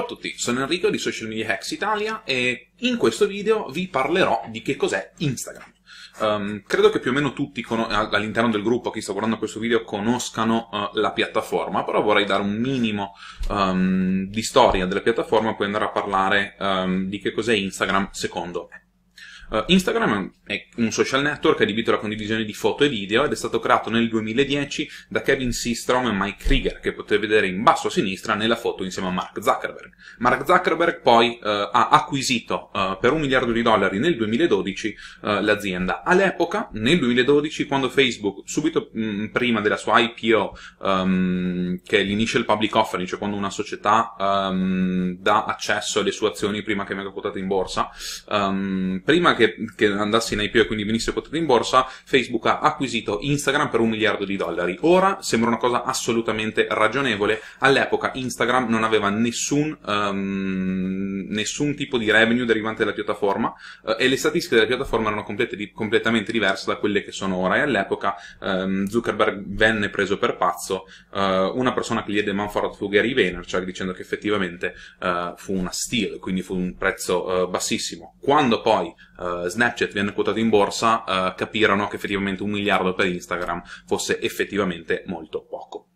Ciao a tutti, sono Enrico di Social Media Hacks Italia e in questo video vi parlerò di che cos'è Instagram. Um, credo che più o meno tutti all'interno del gruppo chi sta guardando questo video conoscano uh, la piattaforma, però vorrei dare un minimo um, di storia della piattaforma e poi andare a parlare um, di che cos'è Instagram secondo me. Uh, Instagram è un social network adibito alla condivisione di foto e video ed è stato creato nel 2010 da Kevin Seastrom e Mike Krieger, che potete vedere in basso a sinistra nella foto insieme a Mark Zuckerberg. Mark Zuckerberg poi uh, ha acquisito uh, per un miliardo di dollari nel 2012 l'azienda. All'epoca, nel 2012, quando Facebook, subito mh, mm, prima della sua IPO, um, ehm, che è l'Initial Public Offering, cioè quando una società um, dà accesso alle sue azioni prima che venga quotata in borsa, um, prima che che, che andasse in IPO e quindi venisse quotato in borsa, Facebook ha acquisito Instagram per un miliardo di dollari. Ora sembra una cosa assolutamente ragionevole. All'epoca Instagram non aveva nessun, um, nessun tipo di revenue derivante dalla piattaforma uh, e le statistiche della piattaforma erano complete, di, completamente diverse da quelle che sono ora. E all'epoca um, Zuckerberg venne preso per pazzo. Uh, una persona che gli diede Manfred fu Gary Vaynerchuk dicendo che effettivamente uh, fu una steal, quindi fu un prezzo bassissimo. Quando poi uh, Snapchat viene quotato in borsa, uh, eh, capirono che effettivamente un miliardo per Instagram fosse effettivamente molto poco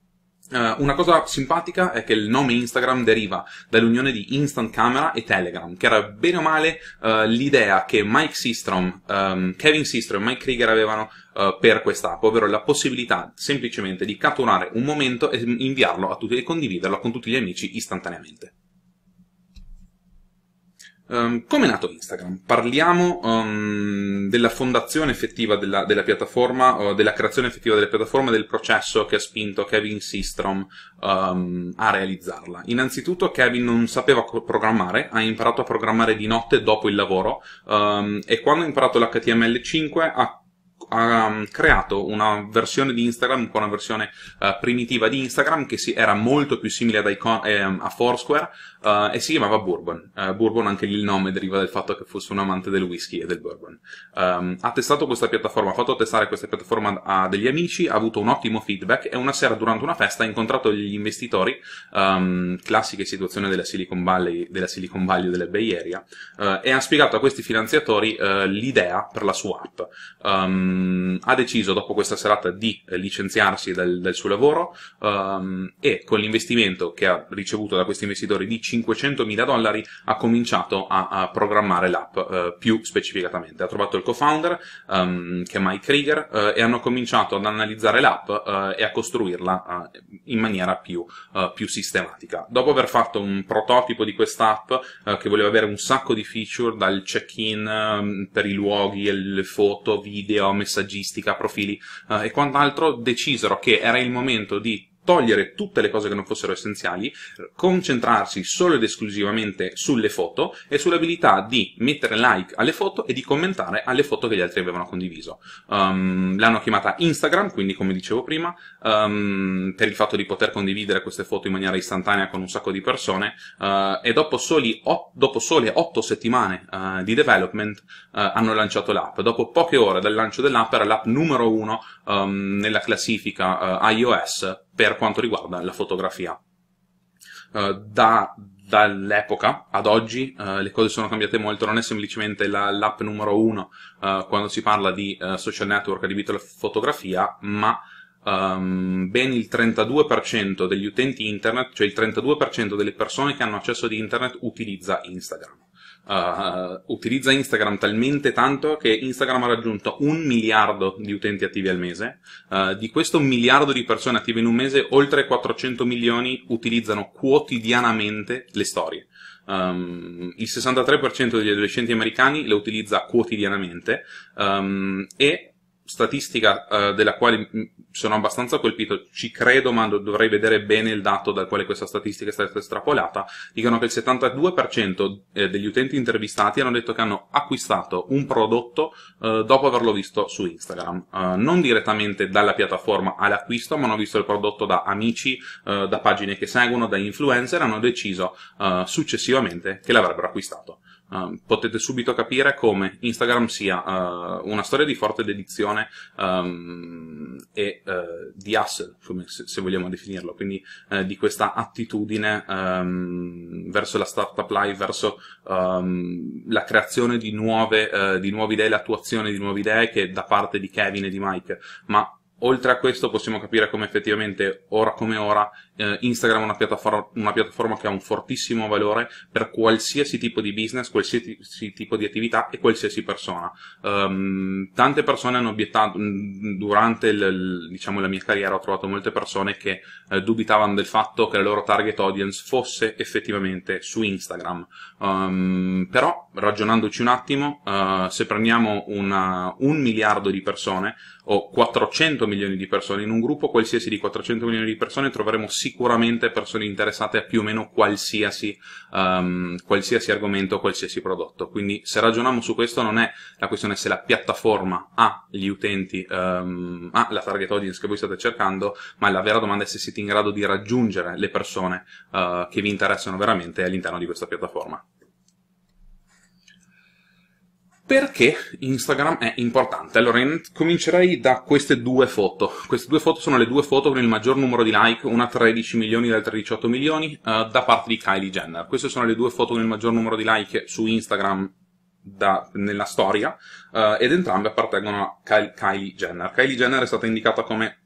eh, una cosa simpatica è che il nome Instagram deriva dall'unione di Instant Camera e Telegram, che era bene o male uh, l'idea che Mike Systrom, um, Kevin Systrom e Mike Krieger avevano uh, per quest'app, ovvero la possibilità semplicemente di catturare un momento e inviarlo a tutti e condividerlo con tutti gli amici istantaneamente. Um, come è nato Instagram? Parliamo um, della fondazione effettiva della, della piattaforma, uh, della creazione effettiva della piattaforma e del processo che ha spinto Kevin Systrom um, a realizzarla. Innanzitutto Kevin non sapeva programmare, ha imparato a programmare di notte dopo il lavoro e quando ha imparato l'HTML5 ha ha um, creato una versione di Instagram, una versione uh, primitiva di Instagram che si, era molto più simile ad Icon, eh, a Foursquare uh, e si chiamava Bourbon. Uh, Bourbon anche lì il nome deriva dal fatto che fosse un amante del whisky e del bourbon. Um, ha testato questa piattaforma, ha fatto testare questa piattaforma a degli amici, ha avuto un ottimo feedback e una sera durante una festa ha incontrato gli investitori, um, classiche situazioni della Silicon Valley, della Silicon Valley o della Bay Area, e ha spiegato a questi finanziatori l'idea per la sua app. Um, Ehm, ha deciso dopo questa serata di eh, licenziarsi dal, dal suo lavoro um, e con l'investimento che ha ricevuto da questi investitori di 500.000 dollari ha cominciato a, a programmare l'app uh, più specificatamente. Ha trovato il co-founder um, che è Mike Krieger uh, e hanno cominciato ad analizzare l'app uh, e a costruirla in maniera più, più, sistematica. Dopo aver fatto un prototipo di quest'app che voleva avere un sacco di feature dal check-in per i luoghi, le foto, video, messaggistica, profili eh, e quant'altro, decisero che era il momento di togliere tutte le cose che non fossero essenziali, concentrarsi solo ed esclusivamente sulle foto e sull'abilità di mettere like alle foto e di commentare alle foto che gli altri avevano condiviso. Um, l'hanno chiamata Instagram, quindi come dicevo prima, um, per il fatto di poter condividere queste foto in maniera istantanea con un sacco di persone uh, e dopo, soli, o, dopo, sole 8 settimane uh, di development uh, hanno lanciato l'app. Dopo poche ore dal lancio dell'app era l'app numero 1 um, ehm, nella classifica iOS per quanto riguarda la fotografia. Uh, da, dall'epoca ad oggi uh, le cose sono cambiate molto, non è semplicemente la, l'app numero uno uh, quando si parla di social network adibito alla fotografia, ma um, ben il 32% degli utenti internet, cioè il 32% delle persone che hanno accesso ad internet utilizza Instagram uh, utilizza Instagram talmente tanto che Instagram ha raggiunto un miliardo di utenti attivi al mese. Uh, di questo miliardo di persone attive in un mese, oltre 400 milioni utilizzano quotidianamente le storie. Um, il 63% degli adolescenti americani le utilizza quotidianamente um, e statistica uh, della quale sono abbastanza colpito, ci credo, ma dovrei vedere bene il dato dal quale questa statistica è stata estrapolata, dicono che il 72% eh, degli utenti intervistati hanno detto che hanno acquistato un prodotto uh, dopo averlo visto su Instagram, uh, non direttamente dalla piattaforma all'acquisto, ma hanno visto il prodotto da amici, uh, da pagine che seguono, da influencer, hanno deciso uh, successivamente che l'avrebbero acquistato. Ehm, potete subito capire come Instagram sia uh, una storia di forte dedizione um, e uh, di hustle, se, se, vogliamo definirlo, quindi uh, di questa attitudine um, verso la startup life, verso la creazione di nuove, di nuove idee, l'attuazione di nuove idee che da parte di Kevin e di Mike, ma oltre a questo possiamo capire come effettivamente ora come ora eh, Instagram è una piattaforma, una piattaforma, che ha un fortissimo valore per qualsiasi tipo di business, qualsiasi tipo di attività e qualsiasi persona. Um, tante persone hanno obiettato, mm, durante il, diciamo, la mia carriera ho trovato molte persone che eh, dubitavano del fatto che la loro target audience fosse effettivamente su Instagram. Um, però, ragionandoci un attimo, uh, se prendiamo una, un miliardo di persone o 400 milioni di persone, in un gruppo qualsiasi di 400 milioni di persone troveremo sicuramente persone interessate a più o meno qualsiasi, um, qualsiasi argomento, qualsiasi prodotto. Quindi se ragioniamo su questo non è la questione se la piattaforma ha gli utenti, um, ha la target audience che voi state cercando, ma la vera domanda è se siete in grado di raggiungere le persone uh, che vi interessano veramente all'interno di questa piattaforma. Perché Instagram è importante? Allora, comincerei da queste due foto. Queste due foto sono le due foto con il maggior numero di like, una 13 milioni e l'altra 18 milioni, uh, da parte di Kylie Jenner. Queste sono le due foto con il maggior numero di like su Instagram da, nella storia, uh, ed entrambe appartengono a Kylie, Kylie Jenner. Kylie Jenner è stata indicata come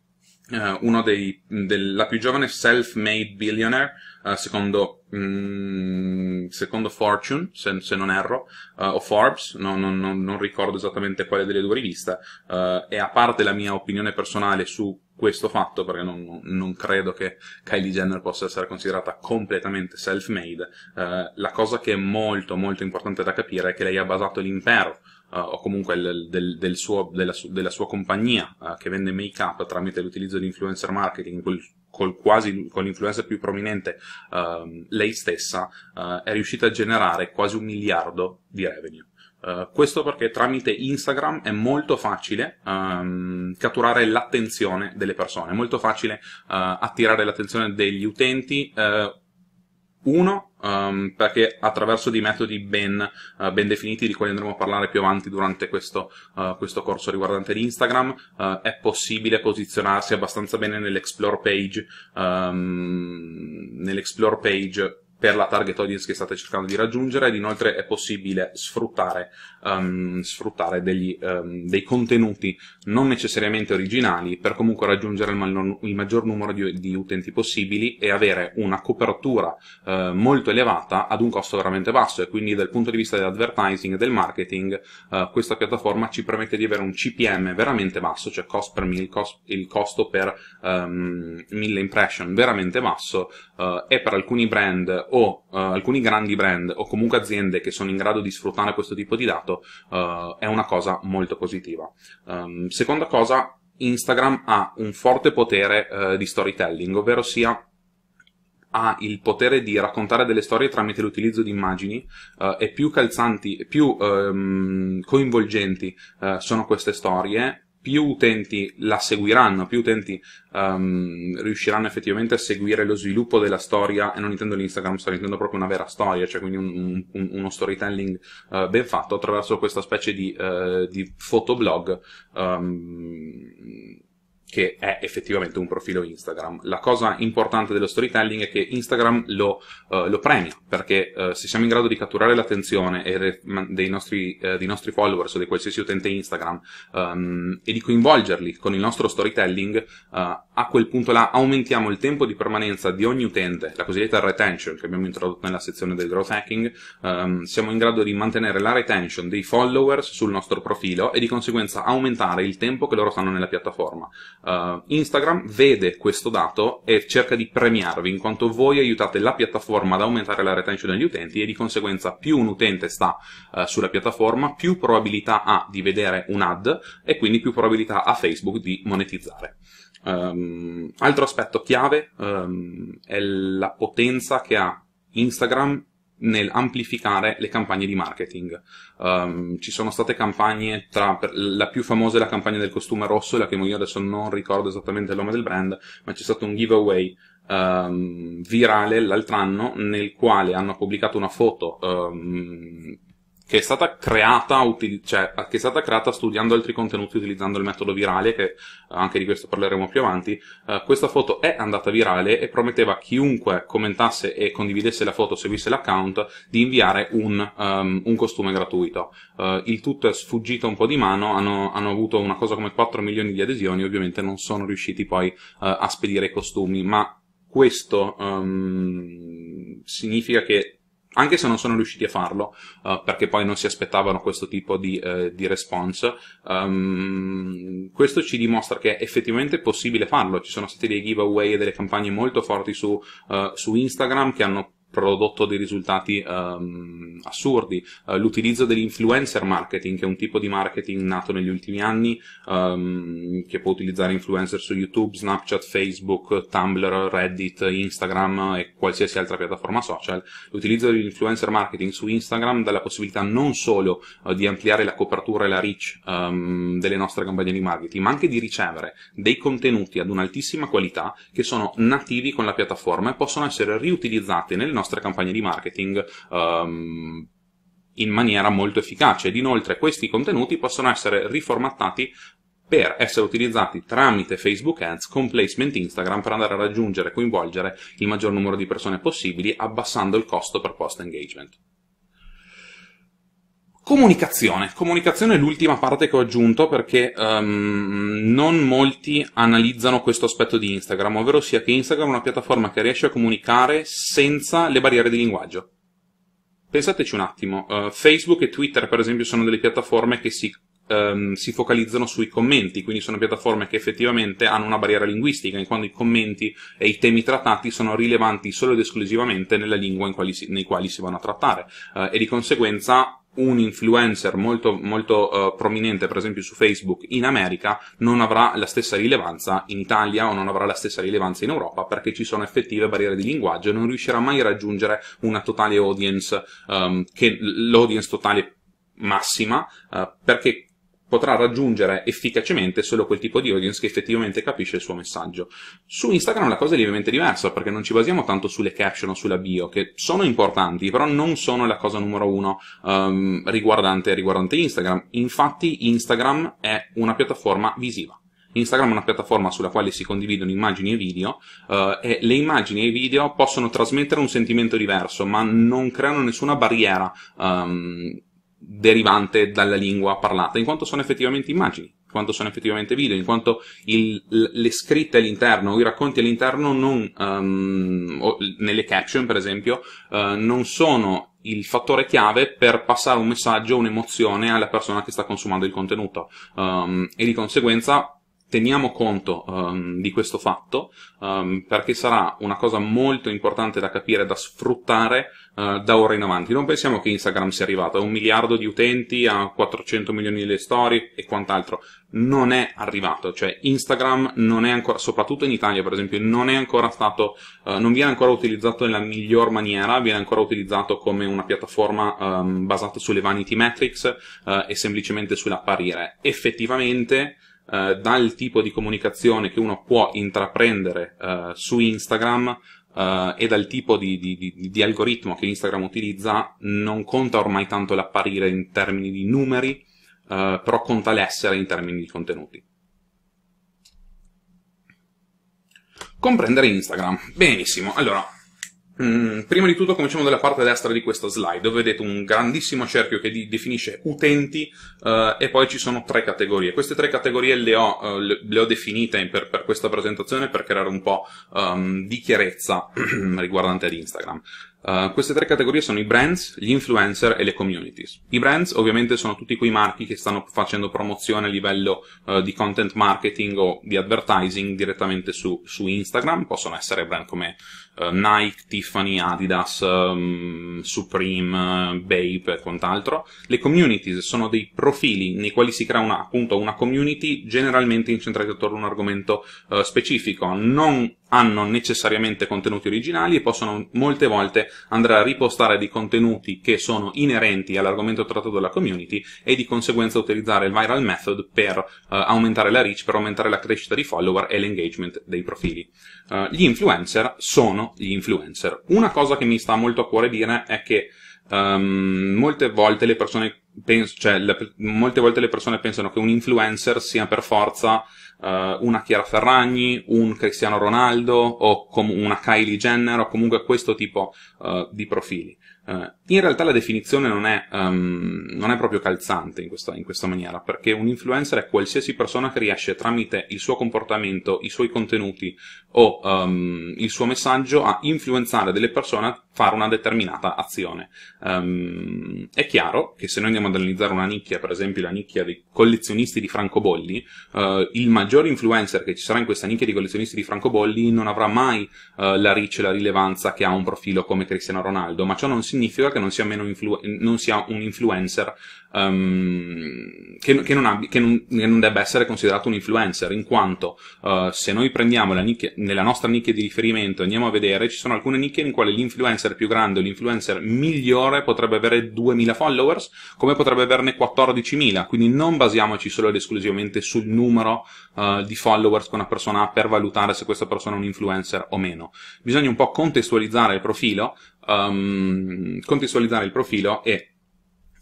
uh, uno dei, della più giovane self-made billionaire, eh, secondo, mh, mm, secondo, Fortune, se, se non erro, uh, o Forbes, no, non, non, non, ricordo esattamente quale delle due riviste, uh, e a parte la mia opinione personale su questo fatto, perché non, non credo che Kylie Jenner possa essere considerata completamente self-made, la cosa che è molto molto importante da capire è che lei ha basato l'impero Uh, o comunque del, del, del suo, della, su, della, sua compagnia uh, che vende make up tramite l'utilizzo di influencer marketing, quel col quasi, con l'influenza più prominente, uh, lei stessa, uh, è riuscita a generare quasi un miliardo di revenue. Uh, questo perché tramite Instagram è molto facile um, catturare l'attenzione delle persone, è molto facile eh, attirare l'attenzione degli utenti uno, um, perché attraverso dei metodi ben, uh, ben, definiti, di cui andremo a parlare più avanti durante questo, uh, questo corso riguardante l'Instagram, uh, è possibile posizionarsi abbastanza bene nell'explore page, um, nell'explore page per la target audience che state cercando di raggiungere ed inoltre è possibile sfruttare, um, sfruttare degli, um, dei contenuti non necessariamente originali per comunque raggiungere il, ma- il maggior numero di, di, utenti possibili e avere una copertura uh, molto elevata ad un costo veramente basso e quindi dal punto di vista dell'advertising e del marketing uh, questa piattaforma ci permette di avere un CPM veramente basso, cioè cost per mille, cost, il costo per um, mille impression veramente basso uh, è per alcuni brand o uh, alcuni grandi brand o comunque aziende che sono in grado di sfruttare questo tipo di dato uh, è una cosa molto positiva. Um, seconda cosa, Instagram ha un forte potere di storytelling, ovvero sia ha il potere di raccontare delle storie tramite l'utilizzo di immagini uh, e più calzanti, più um, coinvolgenti uh, sono queste storie, più utenti la seguiranno, più utenti um, riusciranno effettivamente a seguire lo sviluppo della storia, e non intendo l'Instagram story, intendo proprio una vera storia, cioè quindi un, un, uno storytelling uh, ben fatto attraverso questa specie di, uh, di fotoblog um, che è effettivamente un profilo Instagram. La cosa importante dello storytelling è che Instagram lo, uh, lo premia, perché uh, se siamo in grado di catturare l'attenzione dei, nostri, uh, dei, nostri, followers o di qualsiasi utente Instagram um, e di coinvolgerli con il nostro storytelling, a quel punto là aumentiamo il tempo di permanenza di ogni utente, la cosiddetta retention che abbiamo introdotto nella sezione del growth hacking, um, siamo in grado di mantenere la retention dei followers sul nostro profilo e di conseguenza aumentare il tempo che loro fanno nella piattaforma. Uh, Instagram vede questo dato e cerca di premiarvi in quanto voi aiutate la piattaforma ad aumentare la retention degli utenti e di conseguenza più un utente sta uh, sulla piattaforma più probabilità ha di vedere un ad e quindi più probabilità ha Facebook di monetizzare. Um, altro aspetto chiave um, è la potenza che ha Instagram nel amplificare le campagne di marketing. Um, ci sono state campagne tra, la più famosa è la campagna del costume rosso, la che io adesso non ricordo esattamente il nome del brand, ma c'è stato un giveaway um, virale l'altro anno nel quale hanno pubblicato una foto um, che è stata creata, cioè, che è stata creata studiando altri contenuti utilizzando il metodo virale, che eh, anche di questo parleremo più avanti. Uh, questa foto è andata virale e prometteva a chiunque commentasse e condividesse la foto, seguisse l'account, di inviare un, um, un costume gratuito. Uh, il tutto è sfuggito un po' di mano, hanno, hanno, avuto una cosa come 4 milioni di adesioni, ovviamente non sono riusciti poi uh, a spedire i costumi, ma questo um, significa che anche se non sono riusciti a farlo, uh, perché poi non si aspettavano questo tipo di, uh, di response, um, questo ci dimostra che è effettivamente possibile farlo. Ci sono stati dei giveaway e delle campagne molto forti su, uh, su Instagram che hanno prodotto dei risultati um, assurdi, uh, l'utilizzo dell'influencer marketing, che è un tipo di marketing nato negli ultimi anni, um, che può utilizzare influencer su YouTube, Snapchat, Facebook, Tumblr, Reddit, Instagram e qualsiasi altra piattaforma social. L'utilizzo dell'influencer marketing su Instagram dà la possibilità non solo uh, di ampliare la copertura e la reach um, delle nostre campagne di marketing, ma anche di ricevere dei contenuti ad un'altissima qualità che sono nativi con la piattaforma e possono essere riutilizzati nel nostre campagne di marketing um, in maniera molto efficace ed inoltre questi contenuti possono essere riformattati per essere utilizzati tramite Facebook Ads con placement Instagram per andare a raggiungere e coinvolgere il maggior numero di persone possibili abbassando il costo per post engagement. Comunicazione. Comunicazione è l'ultima parte che ho aggiunto perché um, non molti analizzano questo aspetto di Instagram, ovvero sia che Instagram è una piattaforma che riesce a comunicare senza le barriere di linguaggio. Pensateci un attimo, uh, Facebook e Twitter per esempio sono delle piattaforme che si, um, si focalizzano sui commenti, quindi sono piattaforme che effettivamente hanno una barriera linguistica, in quanto i commenti e i temi trattati sono rilevanti solo ed esclusivamente nella lingua quali si, nei quali si vanno a trattare uh, e di conseguenza un influencer molto, molto uh, prominente, per esempio su Facebook in America, non avrà la stessa rilevanza in Italia o non avrà la stessa rilevanza in Europa perché ci sono effettive barriere di linguaggio e non riuscirà mai a raggiungere una totale audience, um, che l'audience totale massima, uh, perché potrà raggiungere efficacemente solo quel tipo di audience che effettivamente capisce il suo messaggio. Su Instagram la cosa è lievemente diversa, perché non ci basiamo tanto sulle caption o sulla bio, che sono importanti, però non sono la cosa numero uno um, riguardante, riguardante Instagram. Infatti Instagram è una piattaforma visiva. Instagram è una piattaforma sulla quale si condividono immagini e video uh, e le immagini e i video possono trasmettere un sentimento diverso, ma non creano nessuna barriera um, derivante dalla lingua parlata, in quanto sono effettivamente immagini, in quanto sono effettivamente video, in quanto il, le scritte all'interno, i racconti all'interno non, um, nelle caption per esempio, uh, non sono il fattore chiave per passare un messaggio, un'emozione alla persona che sta consumando il contenuto um, e di conseguenza teniamo conto um, di questo fatto um, perché sarà una cosa molto importante da capire, da sfruttare uh, da ora in avanti. Non pensiamo che Instagram sia arrivato a un miliardo di utenti, a 400 milioni di storie e quant'altro. Non è arrivato, cioè Instagram non è ancora, soprattutto in Italia per esempio, non è ancora stato, uh, non viene ancora utilizzato nella miglior maniera, viene ancora utilizzato come una piattaforma um, basata sulle vanity metrics uh, e semplicemente sull'apparire. Effettivamente eh, dal tipo di comunicazione che uno può intraprendere eh, su Instagram eh, e dal tipo di, di, di, di, algoritmo che Instagram utilizza, non conta ormai tanto l'apparire in termini di numeri, eh, però conta l'essere in termini di contenuti. Comprendere Instagram. Benissimo, allora Mm, prima di tutto cominciamo dalla parte destra di questa slide, dove vedete un grandissimo cerchio che di, definisce utenti uh, e poi ci sono tre categorie. Queste tre categorie le ho, uh, le, ho definite per, per, questa presentazione per creare un po' um, di chiarezza riguardante ad Instagram. Uh, queste tre categorie sono i brands, gli influencer e le communities. I brands ovviamente sono tutti quei marchi che stanno facendo promozione a livello uh, di content marketing o di advertising direttamente su, su Instagram, possono essere brand come eh, Nike, Tiffany, Adidas, um, Supreme, eh, Bape e quant'altro. Le communities sono dei profili nei quali si crea una, appunto una community generalmente incentrata attorno a un argomento uh, specifico, non hanno necessariamente contenuti originali e possono molte volte andare a ripostare di contenuti che sono inerenti all'argomento trattato dalla community e di conseguenza utilizzare il viral method per uh, aumentare la reach, per aumentare la crescita di follower e l'engagement dei profili. Uh, gli influencer sono gli influencer. Una cosa che mi sta molto a cuore dire è che um, molte volte le persone penso, cioè, le, molte volte le persone pensano che un influencer sia per forza uh, una Chiara Ferragni, un Cristiano Ronaldo o com- una Kylie Jenner o comunque questo tipo uh, di profili. Uh, in realtà la definizione non è, um, non è proprio calzante in questa, in questa, maniera, perché un influencer è qualsiasi persona che riesce tramite il suo comportamento, i suoi contenuti o um, il suo messaggio a influenzare delle persone a fare una determinata azione. Um, è chiaro che se noi andiamo ad analizzare una nicchia, per esempio la nicchia dei collezionisti di francobolli, uh, eh, il maggior influencer che ci sarà in questa nicchia di collezionisti di francobolli non avrà mai uh, la riccia e la rilevanza che ha un profilo come Cristiano Ronaldo, ma ciò non significa che che non sia, influ- non sia un influencer um, che, che, non abbi, che, non, che, non debba essere considerato un influencer, in quanto uh, se noi prendiamo la nicchia, nella nostra nicchia di riferimento andiamo a vedere, ci sono alcune nicchie in quale l'influencer più grande o l'influencer migliore potrebbe avere 2000 followers, come potrebbe averne 14.000, quindi non basiamoci solo ed esclusivamente sul numero uh, di followers che una persona ha per valutare se questa persona è un influencer o meno. Bisogna un po' contestualizzare il profilo, um, contestualizzare il profilo e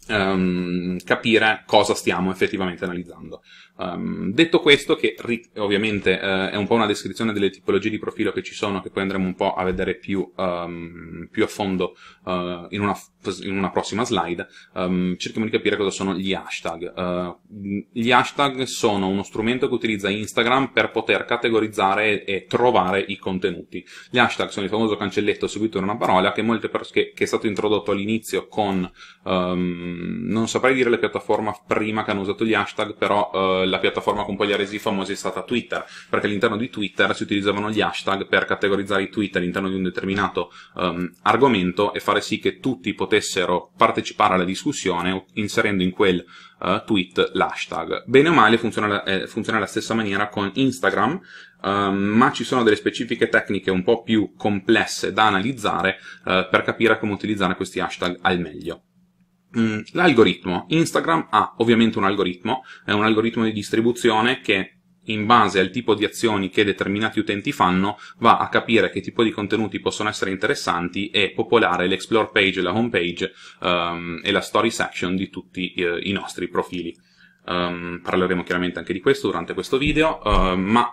um, capire cosa stiamo effettivamente analizzando. Um, detto questo, che ovviamente uh, è un po' una descrizione delle tipologie di profilo che ci sono, che poi andremo un po' a vedere più, um, più a fondo uh, in, una, in, una, prossima slide, um, cerchiamo di capire cosa sono gli hashtag. Uh, gli hashtag sono uno strumento che utilizza Instagram per poter categorizzare e trovare i contenuti. Gli hashtag sono il famoso cancelletto seguito da una parola che, pers- che, che, è stato introdotto all'inizio con, non saprei dire le piattaforme prima che hanno usato gli hashtag, però la piattaforma con cui gli resi famosi è stata Twitter, perché all'interno di Twitter si utilizzavano gli hashtag per categorizzare i tweet all'interno di un determinato um, argomento e fare sì che tutti potessero partecipare alla discussione inserendo in quel uh, tweet l'hashtag. Bene o male funziona, eh, funziona alla stessa maniera con Instagram, um, ma ci sono delle specifiche tecniche un po' più complesse da analizzare uh, per capire come utilizzare questi hashtag al meglio. Mm, l'algoritmo. Instagram ha ovviamente un algoritmo, è un algoritmo di distribuzione che in base al tipo di azioni che determinati utenti fanno, va a capire che tipo di contenuti possono essere interessanti e popolare l'explore page, la home page um, e la story section di tutti uh, i nostri profili. Um, parleremo chiaramente anche di questo durante questo video, uh, ma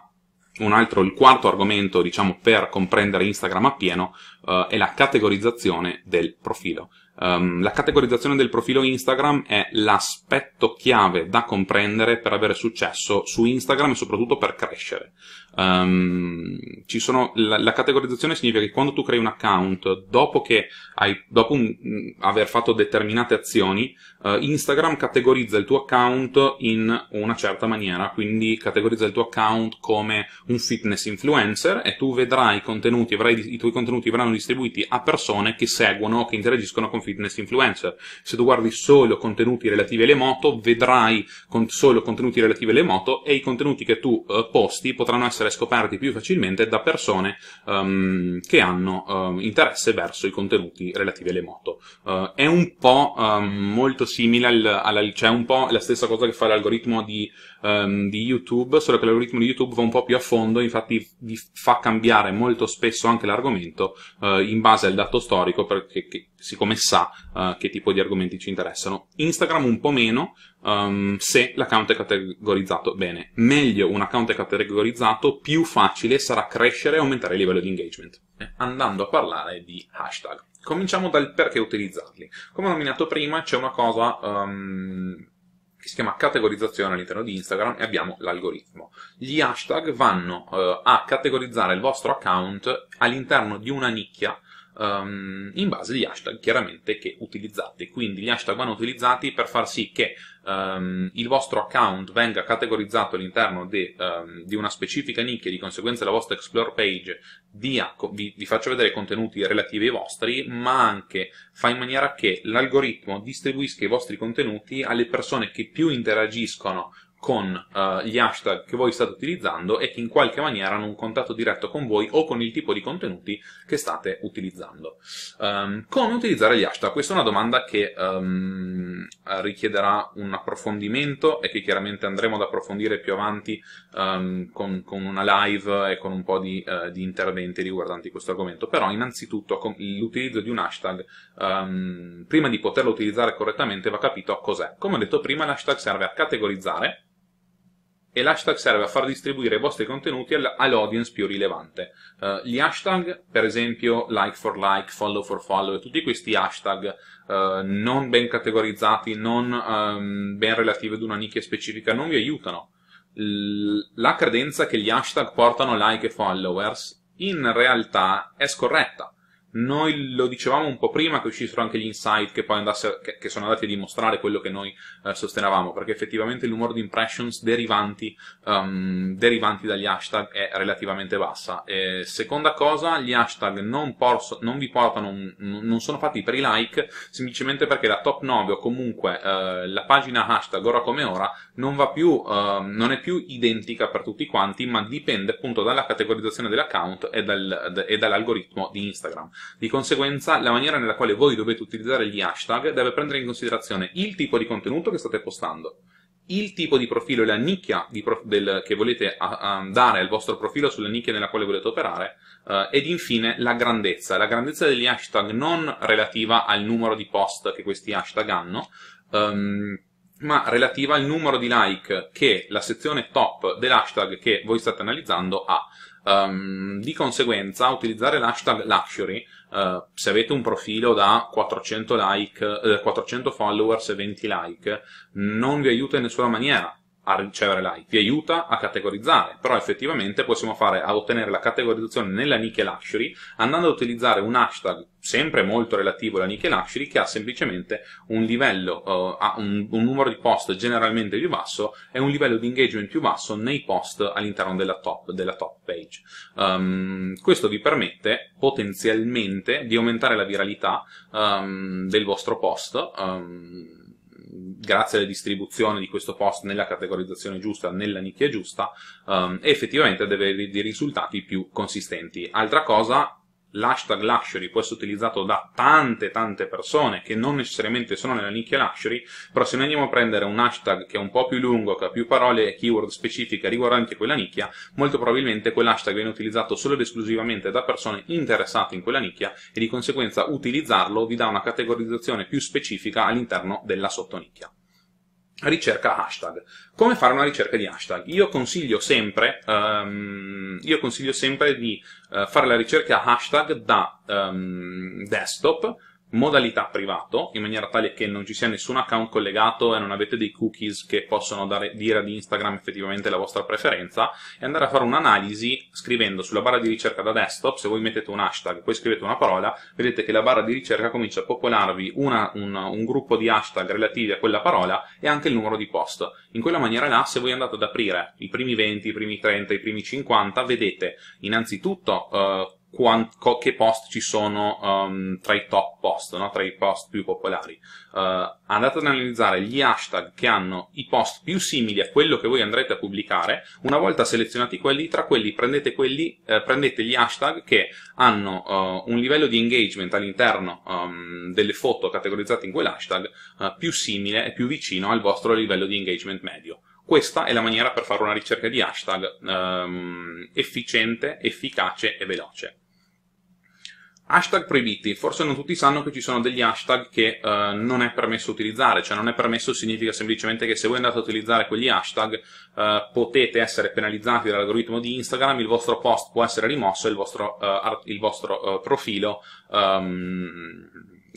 un altro, il quarto argomento, diciamo, per comprendere Instagram appieno uh, è la categorizzazione del profilo. Um, la categorizzazione del profilo Instagram è l'aspetto chiave da comprendere per avere successo su Instagram e soprattutto per crescere. Um, sono, la, la, categorizzazione significa che quando tu crei un account, dopo che hai, dopo un, mm, aver fatto determinate azioni, uh, Instagram categorizza il tuo account in una certa maniera, quindi categorizza il tuo account come un fitness influencer e tu vedrai i contenuti, avrai, i tuoi contenuti verranno distribuiti a persone che seguono o che interagiscono con fitness influencer. Se tu guardi solo contenuti relativi alle moto, vedrai con, solo contenuti relativi alle moto e i contenuti che tu uh, posti potranno essere essere scoperti più facilmente da persone um, che hanno um, interesse verso i contenuti relativi alle moto. Uh, è un po' um, molto simile al, alla, cioè un po' la stessa cosa che fa l'algoritmo di um, di YouTube, solo che l'algoritmo di YouTube va un po' più a fondo, infatti vi fa cambiare molto spesso anche l'argomento uh, in base al dato storico, perché che, siccome sa uh, che tipo di argomenti ci interessano. Instagram un po' meno, um, se l'account è categorizzato bene. Meglio un account è categorizzato, più facile sarà crescere e aumentare il livello di engagement. Eh, andando a parlare di hashtag. Cominciamo dal perché utilizzarli. Come ho nominato prima, c'è una cosa um, che si chiama categorizzazione all'interno di Instagram e abbiamo l'algoritmo. Gli hashtag vanno eh, a categorizzare il vostro account all'interno di una nicchia um, in base agli hashtag chiaramente che utilizzate. Quindi gli hashtag vanno utilizzati per far sì che um, il vostro account venga categorizzato all'interno di, um, ehm, di una specifica nicchia, di conseguenza la vostra explore page dia, vi, vi faccia vedere contenuti relativi ai vostri, ma anche fa in maniera che l'algoritmo distribuisca i vostri contenuti alle persone che più interagiscono con uh, gli hashtag che voi state utilizzando e che in qualche maniera hanno un contatto diretto con voi o con il tipo di contenuti che state utilizzando. Um, come utilizzare gli hashtag? Questa è una domanda che um, richiederà un approfondimento e che chiaramente andremo ad approfondire più avanti um, con, con, una live e con un po' di, uh, di interventi riguardanti questo argomento. Però innanzitutto l'utilizzo di un hashtag, prima di poterlo utilizzare correttamente, va capito cos'è. Come ho detto prima, l'hashtag serve a categorizzare e l'hashtag serve a far distribuire i vostri contenuti all'audience più rilevante. Uh, gli hashtag, per esempio like for like, follow for follow, tutti questi hashtag uh, non ben categorizzati, non um, ben relativi ad una nicchia specifica, non vi aiutano. L- la credenza che gli hashtag portano like e followers in realtà è scorretta. Noi lo dicevamo un po' prima che uscissero anche gli insight che poi andasse, che, che sono andati a dimostrare quello che noi eh, sostenevamo, perché effettivamente il numero di impressions derivanti, um, derivanti dagli hashtag è relativamente bassa. E seconda cosa, gli hashtag non, porso, non vi portano, un, non sono fatti per i like, semplicemente perché la top 9 o comunque eh, la pagina hashtag ora come ora non va più, eh, non è più identica per tutti quanti, ma dipende appunto dalla categorizzazione dell'account e, dal, e dall'algoritmo di Instagram di conseguenza, la maniera nella quale voi dovete utilizzare gli hashtag deve prendere in considerazione il tipo di contenuto che state postando, il tipo di profilo e la nicchia prof- del, che volete a- a dare al vostro profilo sulla nicchia nella quale volete operare eh, ed infine la grandezza, la grandezza degli hashtag non relativa al numero di post che questi hashtag hanno, um, ma relativa al numero di like che la sezione top dell'hashtag che voi state analizzando ha. Um, di conseguenza, utilizzare l'hashtag luxury, uh, se avete un profilo da 400, like, uh, 400 followers e 20 like, non vi aiuta in nessuna maniera a ricevere like, vi aiuta a categorizzare, però effettivamente possiamo fare ad ottenere la categorizzazione nella nicchia luxury andando ad utilizzare un hashtag sempre molto relativo alla nicchia luxury che ha semplicemente un livello, uh, un, un, numero di post generalmente più basso e un livello di engagement più basso nei post all'interno della top, della top page. Um, questo vi permette potenzialmente di aumentare la viralità um, del vostro post um, grazie alla distribuzione di questo post nella categorizzazione giusta, nella nicchia giusta, um, effettivamente deve avere dei risultati più consistenti. Altra cosa l'hashtag luxury può essere utilizzato da tante tante persone che non necessariamente sono nella nicchia luxury, però se noi andiamo a prendere un hashtag che è un po' più lungo, che ha più parole e keyword specifiche riguardanti quella nicchia, molto probabilmente quell'hashtag viene utilizzato solo ed esclusivamente da persone interessate in quella nicchia e di conseguenza utilizzarlo vi dà una categorizzazione più specifica all'interno della sottonicchia ricerca hashtag. Come fare una ricerca di hashtag? Io consiglio sempre, um, io consiglio sempre di uh, fare la ricerca hashtag da um, desktop modalità privato, in maniera tale che non ci sia nessun account collegato e non avete dei cookies che possono dare, dire ad Instagram effettivamente la vostra preferenza, e andare a fare un'analisi scrivendo sulla barra di ricerca da desktop, se voi mettete un hashtag e poi scrivete una parola, vedete che la barra di ricerca comincia a popolarvi una, un, un gruppo di hashtag relativi a quella parola e anche il numero di post. In quella maniera là, se voi andate ad aprire i primi 20, i primi 30, i primi 50, vedete innanzitutto... Uh, quant- co- che post ci sono um, tra i top post, no? tra i post più popolari. Uh, andate ad analizzare gli hashtag che hanno i post più simili a quello che voi andrete a pubblicare. Una volta selezionati quelli, tra quelli prendete, quelli, eh, prendete gli hashtag che hanno uh, un livello di engagement all'interno um, delle foto categorizzate in quell'hashtag uh, più simile e più vicino al vostro livello di engagement medio. Questa è la maniera per fare una ricerca di hashtag um, efficiente, efficace e veloce. Hashtag proibiti, forse non tutti sanno che ci sono degli hashtag che uh, non è permesso utilizzare, cioè non è permesso significa semplicemente che se voi andate a utilizzare quegli hashtag uh, potete essere penalizzati dall'algoritmo di Instagram, il vostro post può essere rimosso, il vostro, uh, il vostro profilo um,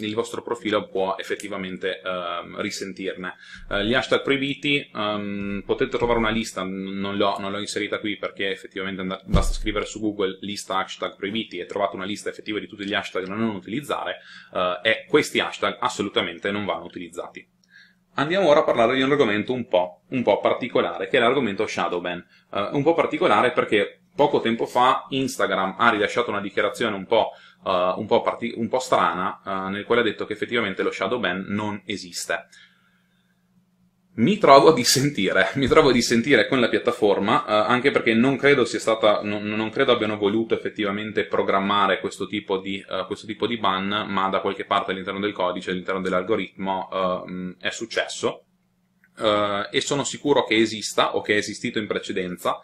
il vostro profilo può effettivamente um, risentirne. Uh, gli hashtag proibiti, um, potete trovare una lista, non l'ho, non l'ho inserita qui perché effettivamente and- basta scrivere su Google lista hashtag proibiti e trovate una lista effettiva di tutti gli hashtag da non utilizzare uh, e questi hashtag assolutamente non vanno utilizzati. Andiamo ora a parlare di un argomento un po', un po particolare, che è l'argomento Shadowban. Uh, un po' particolare perché poco tempo fa Instagram ha rilasciato una dichiarazione un po', uh, un po, parti- un po strana, uh, nel quale ha detto che effettivamente lo shadow ban non esiste. Mi trovo di sentire, mi trovo a dissentire con la piattaforma, eh, anche perché non credo, stata, non, non credo abbiano voluto effettivamente programmare questo tipo, di, eh, questo tipo di, ban, ma da qualche parte all'interno del codice, all'interno dell'algoritmo eh, mm, è successo. Eh, e sono sicuro che esista o che è esistito in precedenza,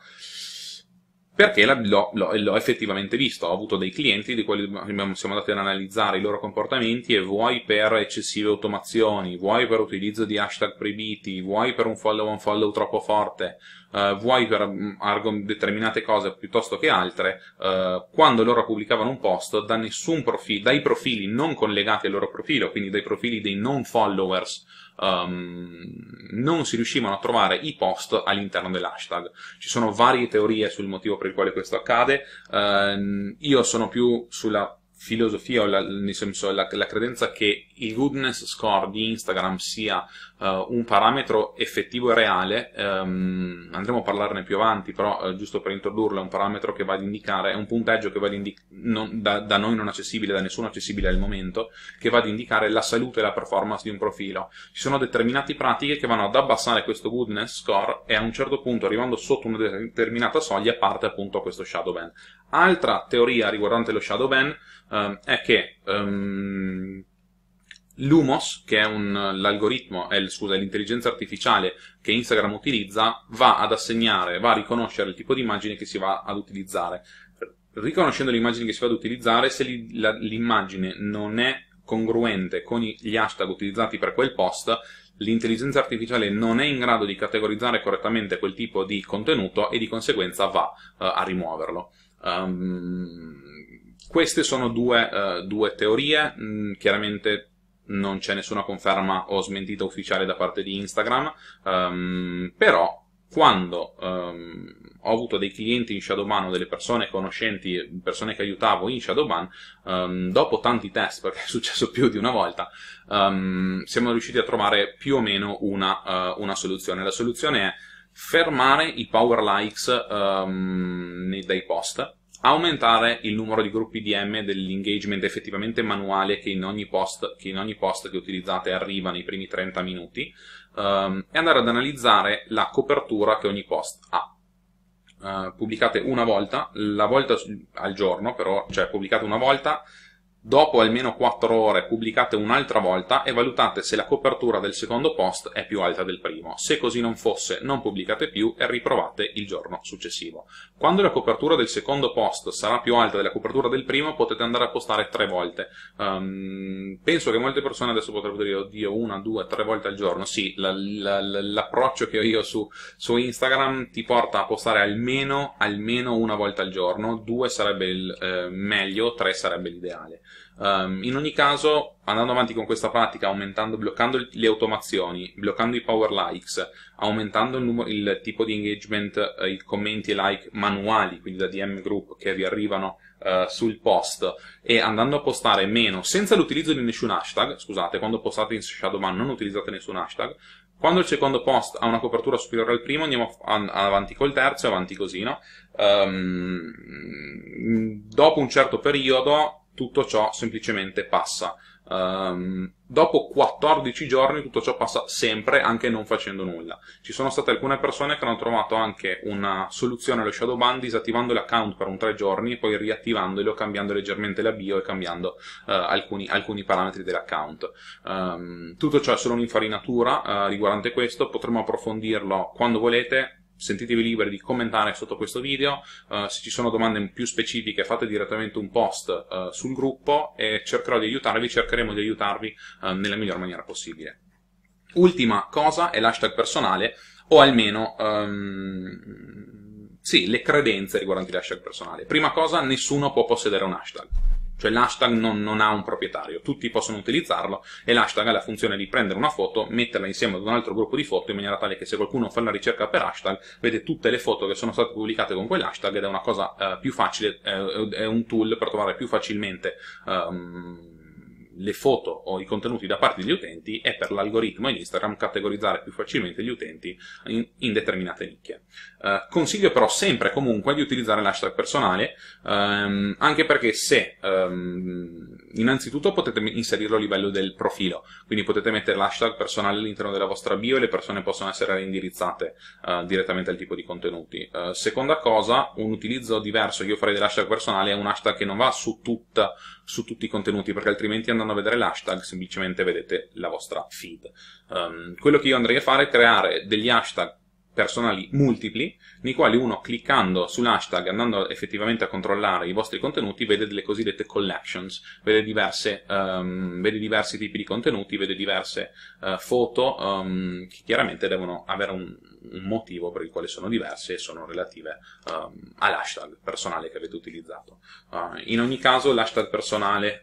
perché l'ho, l'ho, l'ho, effettivamente visto, ho avuto dei clienti di quelli siamo andati ad analizzare i loro comportamenti e vuoi per eccessive automazioni, vuoi per utilizzo di hashtag proibiti, vuoi per un follow on follow troppo forte, eh, vuoi per mm, arg- determinate cose piuttosto che altre, eh, quando loro pubblicavano un post da nessun profilo, dai profili non collegati al loro profilo, quindi dai profili dei non followers, um, non si riuscivano a trovare i post all'interno dell'hashtag. Ci sono varie teorie sul motivo per il quale questo accade, uh, io sono più sulla filosofia o la, nel senso la, la, credenza che il goodness score di Instagram sia uh, un parametro effettivo e reale, um, andremo a parlarne più avanti, però uh, giusto per introdurlo, è un parametro che va ad indicare, è un punteggio che va ad indic- non, da, da, noi non accessibile, da nessuno accessibile al momento, che va ad indicare la salute e la performance di un profilo. Ci sono determinate pratiche che vanno ad abbassare questo goodness score e a un certo punto, arrivando sotto una determinata soglia, parte appunto questo shadow ban. Altra teoria riguardante lo shadow ban um, è che um, l'Umos, che è un, l'algoritmo, è, scusa, l'intelligenza artificiale che Instagram utilizza, va ad assegnare, va a riconoscere il tipo di immagine che si va ad utilizzare. Riconoscendo l'immagine che si va ad utilizzare, se li, la, l'immagine non è congruente con gli hashtag utilizzati per quel post, l'intelligenza artificiale non è in grado di categorizzare correttamente quel tipo di contenuto e di conseguenza va uh, a rimuoverlo. Um, queste sono due, uh, due teorie, mm, chiaramente non c'è nessuna conferma o smentita ufficiale da parte di Instagram, um, però quando um, ho avuto dei clienti in Shadowban o delle persone conoscenti, persone che aiutavo in Shadowban, um, ehm, dopo tanti test, perché è successo più di una volta, um, siamo riusciti a trovare più o meno una, uh, una soluzione. La soluzione è fermare i power likes nei, dai post, aumentare il numero di gruppi DM dell'engagement effettivamente manuale che in ogni post che, in ogni post che utilizzate arriva nei primi 30 minuti um, e andare ad analizzare la copertura che ogni post ha. Uh, pubblicate una volta, la volta al giorno però, cioè pubblicate una volta, Dopo almeno 4 ore pubblicate un'altra volta e valutate se la copertura del secondo post è più alta del primo. Se così non fosse, non pubblicate più e riprovate il giorno successivo. Quando la copertura del secondo post sarà più alta della copertura del primo, potete andare a postare 3 volte. Um, penso che molte persone adesso potrebbero dire, oddio, una, due, tre volte al giorno. Sì, la, la, la, l'approccio che ho io su, su, Instagram ti porta a postare almeno, almeno, una volta al giorno. Due sarebbe il eh, meglio, tre sarebbe l'ideale. Um, in ogni caso, andando avanti con questa pratica, aumentando, bloccando le automazioni, bloccando i power likes, aumentando il, numero, il tipo di engagement, eh, i commenti e like manuali, quindi da DM group che vi arrivano eh, sul post, e andando a postare meno, senza l'utilizzo di nessun hashtag, scusate, quando postate in Shadowban non utilizzate nessun hashtag, quando il secondo post ha una copertura superiore al primo, andiamo avanti col terzo e avanti così, no? Um, dopo un certo periodo tutto ciò semplicemente passa. Um, dopo 14 giorni tutto ciò passa sempre anche non facendo nulla. Ci sono state alcune persone che hanno trovato anche una soluzione allo shadow ban disattivando l'account per un 3 giorni e poi riattivandolo cambiando leggermente la bio e cambiando uh, alcuni, alcuni, parametri dell'account. Um, tutto ciò è solo un'infarinatura uh, riguardante questo, potremo approfondirlo quando volete sentitevi liberi di commentare sotto questo video, uh, se ci sono domande più specifiche fate direttamente un post uh, sul gruppo e cercherò di aiutarvi, cercheremo di aiutarvi uh, nella miglior maniera possibile. Ultima cosa è l'hashtag personale, o almeno... Um, sì, le credenze riguardanti l'hashtag personale. Prima cosa, nessuno può possedere un hashtag. Cioè l'hashtag non, non, ha un proprietario, tutti possono utilizzarlo e l'hashtag ha la funzione di prendere una foto, metterla insieme ad un altro gruppo di foto in maniera tale che se qualcuno fa una ricerca per hashtag vede tutte le foto che sono state pubblicate con quell'hashtag ed è una cosa eh, più facile, eh, è un tool per trovare più facilmente ehm, le foto o i contenuti da parte degli utenti e per l'algoritmo in Instagram categorizzare più facilmente gli utenti in, in determinate nicchie. Eh, consiglio però sempre comunque di utilizzare l'hashtag personale, ehm, anche perché se ehm, innanzitutto potete inserirlo a livello del profilo, quindi potete mettere l'hashtag personale all'interno della vostra bio e le persone possono essere reindirizzate uh, direttamente al tipo di contenuti. Uh, seconda cosa, un utilizzo diverso io farei dell'hashtag personale è un hashtag che non va su, tutta, su tutti i contenuti, perché altrimenti andando a vedere l'hashtag semplicemente vedete la vostra feed. Um, quello che io andrei a fare è creare degli hashtag personali multipli, nei quali uno cliccando sull'hashtag, andando effettivamente a controllare i vostri contenuti, vede delle cosiddette collections, vede, diverse, um, vede diversi tipi di contenuti, vede diverse uh, foto, um, che chiaramente devono avere un, un, motivo per il quale sono diverse e sono relative um, all'hashtag personale che avete utilizzato. Uh, in ogni caso l'hashtag personale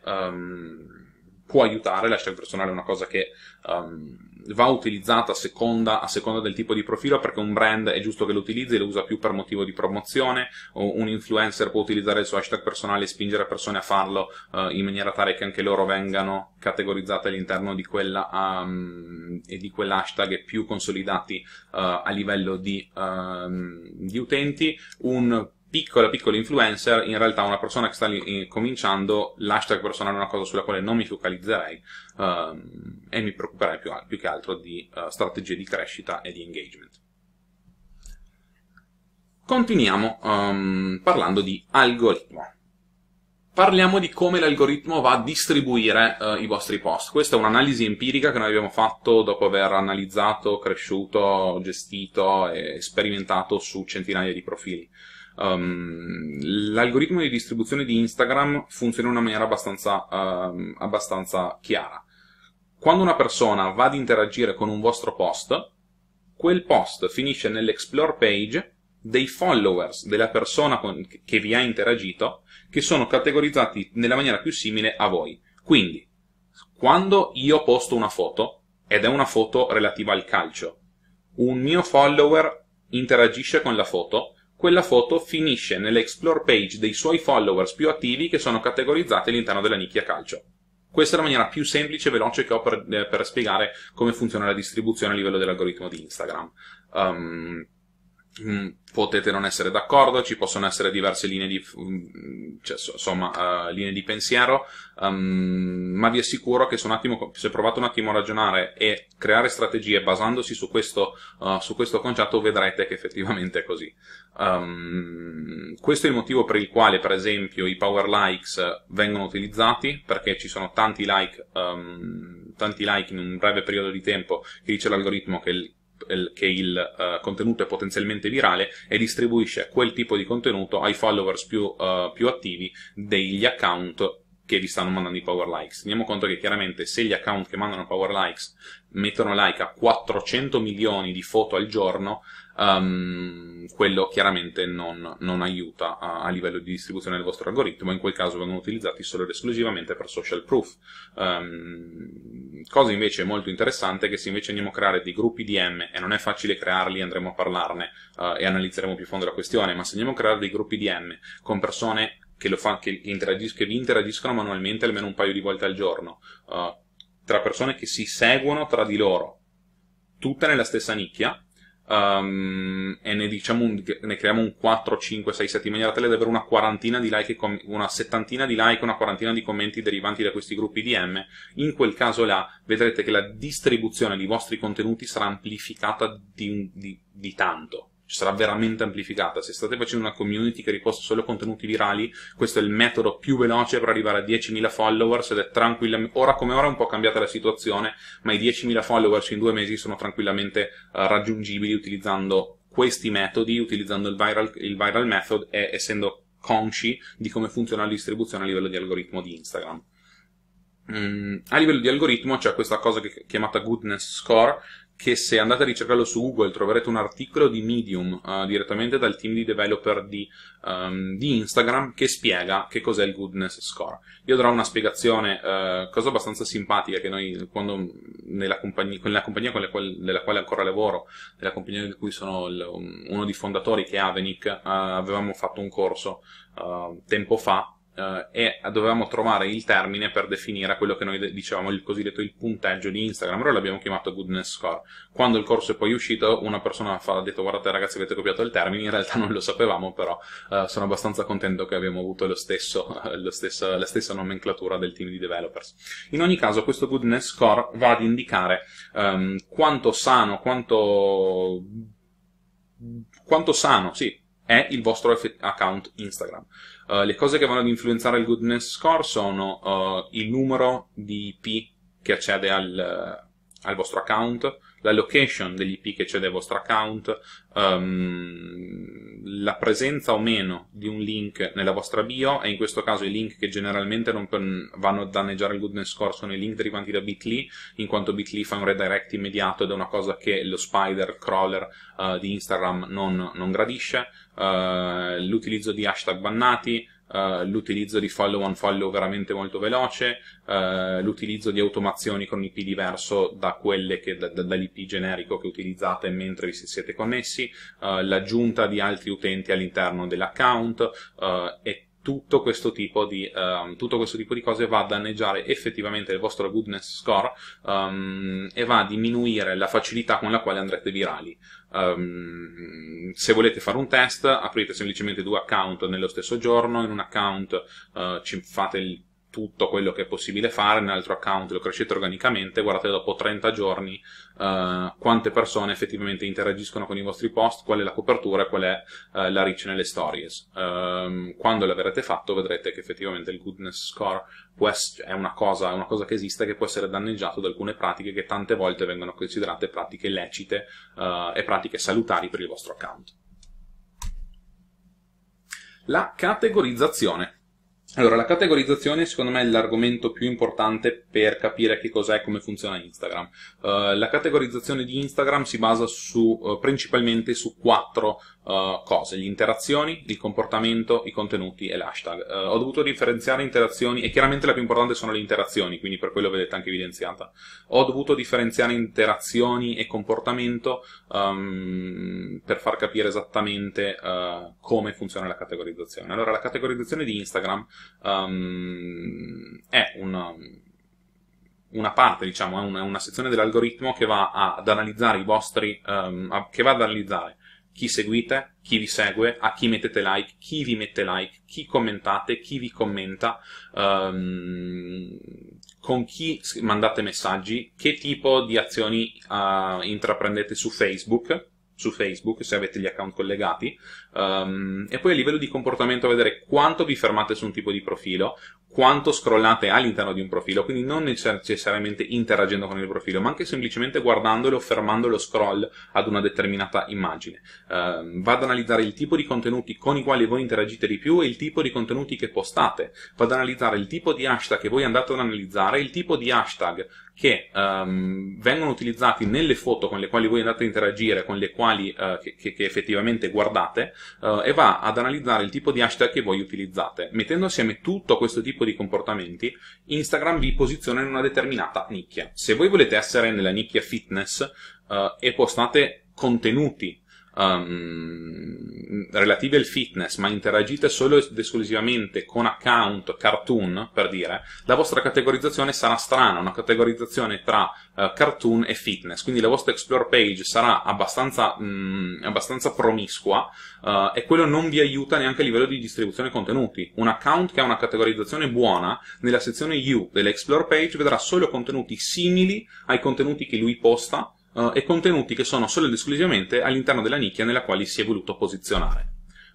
può aiutare, l'hashtag personale è una cosa che va utilizzata a seconda, a seconda, del tipo di profilo, perché un brand è giusto che lo utilizzi, e lo usa più per motivo di promozione, o un influencer può utilizzare il suo hashtag personale e spingere persone a farlo eh, in maniera tale che anche loro vengano categorizzate all'interno di quella um, e di quell'hashtag e più consolidati uh, a livello di, uh, di utenti. Un piccola piccola influencer, in realtà una persona che sta in, eh, cominciando, l'hashtag personale è una cosa sulla quale non mi focalizzerei uh, e mi preoccuperei più, più che altro di uh, strategie di crescita e di engagement. Continuiamo um, parlando di algoritmo. Parliamo di come l'algoritmo va a distribuire uh, i vostri post. Questa è un'analisi empirica che noi abbiamo fatto dopo aver analizzato, cresciuto, gestito e sperimentato su centinaia di profili. Um, l'algoritmo di distribuzione di Instagram funziona in una maniera abbastanza, uh, abbastanza chiara. Quando una persona va ad interagire con un vostro post, quel post finisce nell'explore page dei followers della persona con, che vi ha interagito, che sono categorizzati nella maniera più simile a voi. Quindi, quando io posto una foto, ed è una foto relativa al calcio, un mio follower interagisce con la foto, quella foto finisce nell'explore page dei suoi followers più attivi che sono categorizzati all'interno della nicchia calcio. Questa è la maniera più semplice e veloce che ho per, eh, per spiegare come funziona la distribuzione a livello dell'algoritmo di Instagram. Um, Mm, potete non essere d'accordo, ci possono essere diverse linee di, mm, cioè, insomma, uh, linee di pensiero, um, ma vi assicuro che se, attimo, se, provate un attimo a ragionare e creare strategie basandosi su questo, uh, su questo concetto, vedrete che effettivamente è così. Um, questo è il motivo per il quale, per esempio, i power likes vengono utilizzati, perché ci sono tanti like, um, tanti like in un breve periodo di tempo che dice l'algoritmo che che il uh, contenuto è potenzialmente virale e distribuisce quel tipo di contenuto ai followers più, uh, più attivi degli account che vi stanno mandando i power likes. Teniamo conto che chiaramente se gli account che mandano power likes mettono like a 400 milioni di foto al giorno, um, quello chiaramente non, non aiuta a, a, livello di distribuzione del vostro algoritmo, in quel caso vengono utilizzati solo ed esclusivamente per social proof. Um, cosa invece molto interessante è che se invece andiamo a creare dei gruppi DM, e non è facile crearli, andremo a parlarne uh, e analizzeremo più a fondo la questione, ma se andiamo a creare dei gruppi DM con persone che, lo fa, che, interagis- che vi interagiscono manualmente almeno un paio di volte al giorno, uh, tra persone che si seguono tra di loro, tutte nella stessa nicchia, um, e ne, diciamo un, ne creiamo un 4, 5, 6, 7 in maniera tale da avere una quarantina di like, com- una settantina di like, una quarantina di commenti derivanti da questi gruppi DM, in quel caso là vedrete che la distribuzione dei vostri contenuti sarà amplificata di, un, di, di tanto ci sarà veramente amplificata. Se state facendo una community che riposta solo contenuti virali, questo è il metodo più veloce per arrivare a 10.000 followers ed è tranquillamente, ora come ora è un po' cambiata la situazione, ma i 10.000 followers in due mesi sono tranquillamente uh, raggiungibili utilizzando questi metodi, utilizzando il viral, il viral method e essendo consci di come funziona la distribuzione a livello di algoritmo di Instagram mm, a livello di algoritmo c'è questa cosa che chiamata goodness score, che se andate a ricercarlo su Google troverete un articolo di Medium uh, direttamente dal team di developer di, um, di, Instagram che spiega che cos'è il goodness score. Io darò una spiegazione, uh, cosa abbastanza simpatica che noi quando nella compagnia, nella compagnia con quali, della quale ancora lavoro, nella compagnia di cui sono il, uno dei fondatori che è Avenic, uh, avevamo fatto un corso tempo fa eh, e dovevamo trovare il termine per definire quello che noi dicevamo il cosiddetto il punteggio di Instagram, ora l'abbiamo chiamato goodness score. Quando il corso è poi uscito, una persona ha detto guardate ragazzi avete copiato il termine, in realtà non lo sapevamo, però eh, sono abbastanza contento che abbiamo avuto lo stesso, lo stesso, la stessa nomenclatura del team di developers. In ogni caso questo goodness score va ad indicare ehm, quanto sano, quanto quanto sano, sì, è il vostro account Instagram. Eh, le cose che vanno ad influenzare il goodness score sono uh, il numero di IP che accede al, eh, al, vostro account, la location degli IP che accede al vostro account, um, la presenza o meno di un link nella vostra bio, e in questo caso i link che generalmente non vanno a danneggiare il goodness score sono i link derivanti da Bitly, in quanto Bitly fa un redirect immediato ed è una cosa che lo spider crawler uh, di Instagram non, non gradisce. Eh, l'utilizzo di hashtag bannati, uh, l'utilizzo di follow on follow veramente molto veloce, uh, l'utilizzo di automazioni con IP diverso da quelle che, da, da, dall'IP generico che utilizzate mentre vi siete connessi, l'aggiunta di altri utenti all'interno dell'account e tutto questo, tipo di, um, tutto questo tipo di, cose va a danneggiare effettivamente il vostro goodness score um, e va a diminuire la facilità con la quale andrete virali. Um, se volete fare un test, aprite semplicemente due account nello stesso giorno, in un account uh, ci fate il tutto quello che è possibile fare nell'altro account, lo crescete organicamente, guardate dopo 30 giorni eh, quante persone effettivamente interagiscono con i vostri post, qual è la copertura e qual è eh, la reach nelle stories. Eh, quando l'avrete fatto vedrete che effettivamente il goodness score è una, cosa, è una cosa che esiste che può essere danneggiato da alcune pratiche che tante volte vengono considerate pratiche lecite eh, e pratiche salutari per il vostro account. La categorizzazione allora, la categorizzazione secondo me è l'argomento più importante per capire che cos'è e come funziona Instagram. Uh, la categorizzazione di Instagram si basa su, uh, principalmente su quattro uh, cose, le interazioni, il comportamento, i contenuti e l'hashtag. ho dovuto differenziare interazioni e chiaramente la più importante sono le interazioni, quindi per quello vedete anche evidenziata. Ho dovuto differenziare interazioni e comportamento um, per far capire esattamente come funziona la categorizzazione. Allora, la categorizzazione di Instagram um, è una, una parte, diciamo, è una, una, sezione dell'algoritmo che va ad analizzare i vostri, um, a, che va ad analizzare chi seguite, chi vi segue, a chi mettete like, chi vi mette like, chi commentate, chi vi commenta, um, con chi mandate messaggi, che tipo di azioni uh, intraprendete su Facebook, su Facebook se avete gli account collegati um, e poi a livello di comportamento vedere quanto vi fermate su un tipo di profilo quanto scrollate all'interno di un profilo quindi non necessariamente interagendo con il profilo ma anche semplicemente guardandolo o fermando lo scroll ad una determinata immagine um, vado ad analizzare il tipo di contenuti con i quali voi interagite di più e il tipo di contenuti che postate vado ad analizzare il tipo di hashtag che voi andate ad analizzare il tipo di hashtag che um, vengono utilizzati nelle foto con le quali voi andate a interagire, con le quali uh, che, che, effettivamente guardate, uh, e va ad analizzare il tipo di hashtag che voi utilizzate. Mettendo assieme tutto questo tipo di comportamenti, Instagram vi posiziona in una determinata nicchia. Se voi volete essere nella nicchia fitness uh, e postate contenuti um, relative al fitness, ma interagite solo ed esclusivamente con account cartoon, per dire, la vostra categorizzazione sarà strana, una categorizzazione tra uh, cartoon e fitness, quindi la vostra explore page sarà abbastanza, um, abbastanza promiscua uh, e quello non vi aiuta neanche a livello di distribuzione contenuti. Un account che ha una categorizzazione buona, nella sezione U dell'explore page vedrà solo contenuti simili ai contenuti che lui posta uh, e contenuti che sono solo ed esclusivamente all'interno della nicchia nella quale si è voluto posizionare.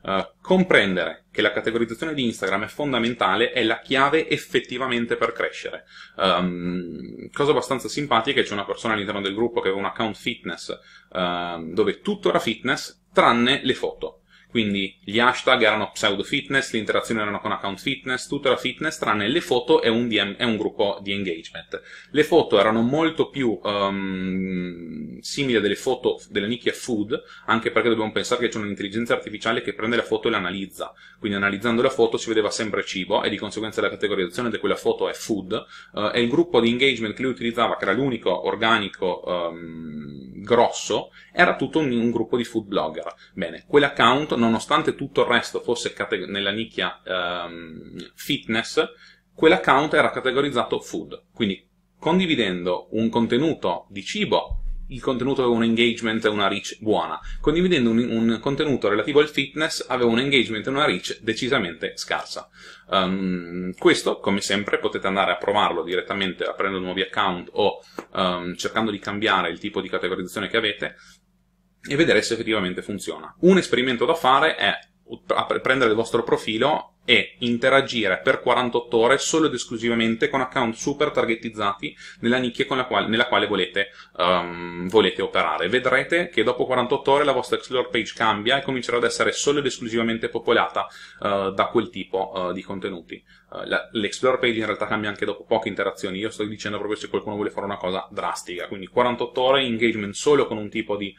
Uh, comprendere che la categorizzazione di Instagram è fondamentale è la chiave effettivamente per crescere. Um, cosa abbastanza simpatica, c'è una persona all'interno del gruppo che aveva un account fitness uh, dove tutto era fitness tranne le foto. Quindi gli hashtag erano pseudo fitness, le interazioni erano con account fitness, tutta la fitness tranne le foto e un, DM, e un gruppo di engagement. Le foto erano molto più um, simili a delle foto della nicchia food, anche perché dobbiamo pensare che c'è un'intelligenza artificiale che prende la foto e la analizza. Quindi analizzando la foto si vedeva sempre cibo e di conseguenza la categorizzazione di quella foto è food uh, e il gruppo di engagement che lui utilizzava, che era l'unico organico um, grosso, era tutto un, un gruppo di food blogger. Bene, quell'account, nonostante tutto il resto fosse cate- nella nicchia ehm, fitness, quell'account era categorizzato food. Quindi condividendo un contenuto di cibo, il contenuto aveva un engagement e una reach buona. Condividendo un, un, contenuto relativo al fitness aveva un engagement e una reach decisamente scarsa. Um, questo, come sempre, potete andare a provarlo direttamente aprendo nuovi account o um, cercando di cambiare il tipo di categorizzazione che avete e vedere se effettivamente funziona. Un esperimento da fare è prendere il vostro profilo e interagire per 48 ore solo ed esclusivamente con account super targetizzati nella nicchia con la quale, nella quale volete, um, volete, operare. Vedrete che dopo 48 ore la vostra Explore page cambia e comincerà ad essere solo ed esclusivamente popolata uh, da quel tipo uh, di contenuti. Uh, L'Explore page in realtà cambia anche dopo poche interazioni, io sto dicendo proprio se qualcuno vuole fare una cosa drastica, quindi 48 ore engagement solo con un tipo di,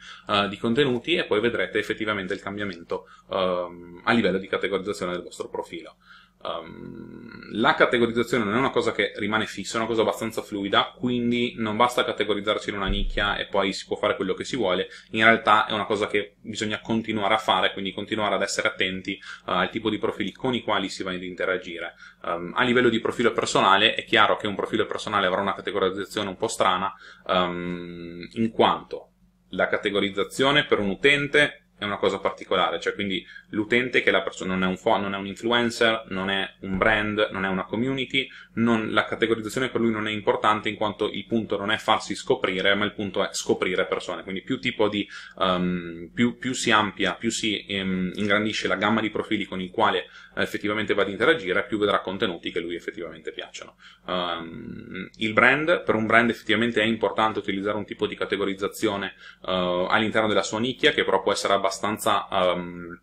di contenuti e poi vedrete effettivamente il cambiamento ehm, a livello di categorizzazione del vostro profilo profilo. Um, la categorizzazione non è una cosa che rimane fissa, è una cosa abbastanza fluida, quindi non basta categorizzarci in una nicchia e poi si può fare quello che si vuole, in realtà è una cosa che bisogna continuare a fare, quindi continuare ad essere attenti uh, al tipo di profili con i quali si va ad interagire. Um, a livello di profilo personale è chiaro che un profilo personale avrà una categorizzazione un po' strana, um, in quanto la categorizzazione per un utente è una cosa particolare, cioè quindi l'utente che la persona non è un fan, non è un influencer, non è un brand, non è una community, non, la categorizzazione per lui non è importante in quanto il punto non è farsi scoprire, ma il punto è scoprire persone, quindi più tipo di, um, più, più si ampia, più si um, ingrandisce la gamma di profili con il quale eh, effettivamente va ad interagire, più vedrà contenuti che lui effettivamente piacciono. Um, il brand, per un brand effettivamente è importante utilizzare un tipo di categorizzazione uh, all'interno della sua nicchia, che però può essere abbastanza... Um,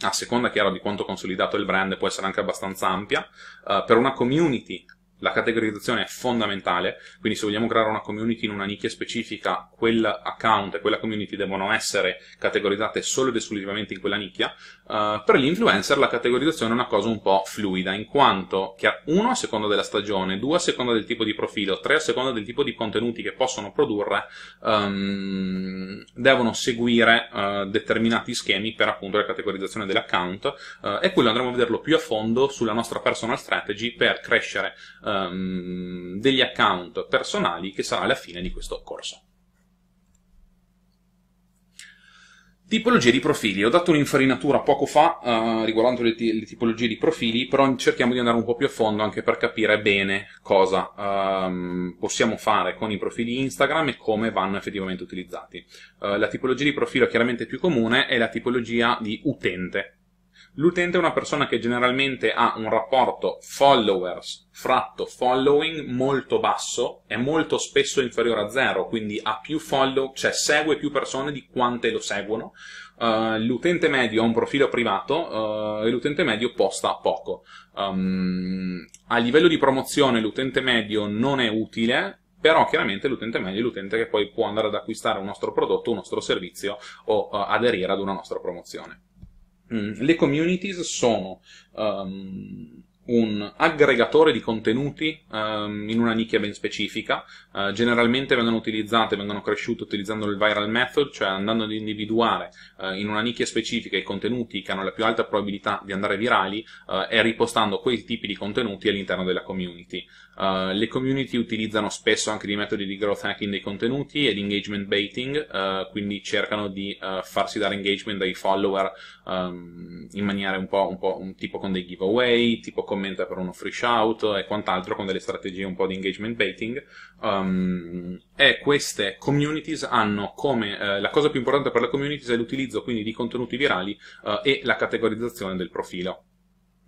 a seconda chiaro di quanto consolidato il brand, può essere anche abbastanza ampia. Uh, per una community la categorizzazione è fondamentale, quindi se vogliamo creare una community in una nicchia specifica, quell'account e quella community devono essere categorizzate solo ed esclusivamente in quella nicchia. Eh, per gli influencer la categorizzazione è una cosa un po' fluida, in quanto che uno a seconda della stagione, due a seconda del tipo di profilo, tre a seconda del tipo di contenuti che possono produrre, um, devono seguire uh, determinati schemi per appunto la categorizzazione dell'account uh, e quello andremo a vederlo più a fondo sulla nostra personal strategy per crescere um, degli account personali che sarà la fine di questo corso. Tipologie di profili. Ho dato un'infarinatura poco fa uh, riguardando le, t- le, tipologie di profili, però cerchiamo di andare un po' più a fondo anche per capire bene cosa um, possiamo fare con i profili Instagram e come vanno effettivamente utilizzati. Uh, la tipologia di profilo chiaramente più comune è la tipologia di utente L'utente è una persona che generalmente ha un rapporto followers fratto following molto basso, è molto spesso inferiore a zero, quindi ha più follow, cioè segue più persone di quante lo seguono. Uh, l'utente medio ha un profilo privato uh, e l'utente medio posta poco. Um, a livello di promozione l'utente medio non è utile, però chiaramente l'utente medio è l'utente che poi può andare ad acquistare un nostro prodotto, un nostro servizio o uh, aderire ad una nostra promozione. Mm, le communities sono um, un aggregatore di contenuti um, in una nicchia ben specifica, uh, generalmente vengono utilizzate, vengono cresciute utilizzando il viral method, cioè andando ad individuare uh, in una nicchia specifica i contenuti che hanno la più alta probabilità di andare virali uh, e ripostando quei tipi di contenuti all'interno della community. Uh, le community utilizzano spesso anche dei metodi di growth hacking dei contenuti e di engagement baiting, uh, quindi cercano di uh, farsi dare engagement dai follower um, in maniera un po', un po' un tipo con dei giveaway, tipo commenta per uno free shout e quant'altro, con delle strategie un po' di engagement baiting. Um, e queste communities hanno come la cosa più importante per le communities è l'utilizzo quindi di contenuti virali e la categorizzazione del profilo.